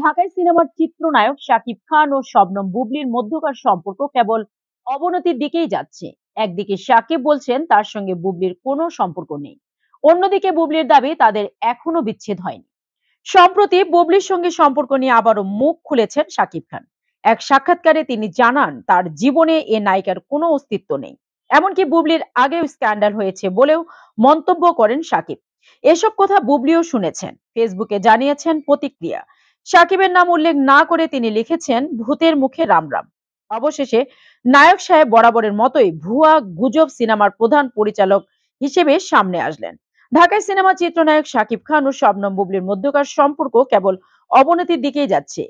ঢাকায় সিনেমার চিত্রনায়ক শাকিব খান ও শবনম বুবলির মধ্যকার সম্পর্ক কেবল অবনতির দিকেই যাচ্ছে একদিকে শাকিব বলছেন তার সঙ্গে বুবলির কোনো সম্পর্ক নেই অন্যদিকে বুবলির দাবি তাদের এখনো বিচ্ছেদ হয়নি সম্প্রতি বুবলির সঙ্গে সম্পর্ক নিয়ে আবারও মুখ খুলেছেন শাকিব খান এক সাক্ষাৎকারে তিনি জানান তার জীবনে এ নায়িকার কোনো অস্তিত্ব নেই এমনকি বুবলির আগেও স্ক্যান্ডাল হয়েছে বলেও মন্তব্য করেন শাকিব এসব কথা বুবলিও শুনেছেন ফেসবুকে জানিয়েছেন প্রতিক্রিয়া সাকিবের নাম উল্লেখ না করে তিনি লিখেছেন ভূতের মুখে রাম রাম অবশেষে নায়ক সাহেব বরাবরের মতোই ভুয়া গুজব সিনেমার প্রধান পরিচালক হিসেবে সামনে আসলেন ঢাকায় সিনেমা চিত্রনায়ক শাকিব খান ও শবনম বুবলির মধ্যকার সম্পর্ক কেবল অবনতির দিকেই যাচ্ছে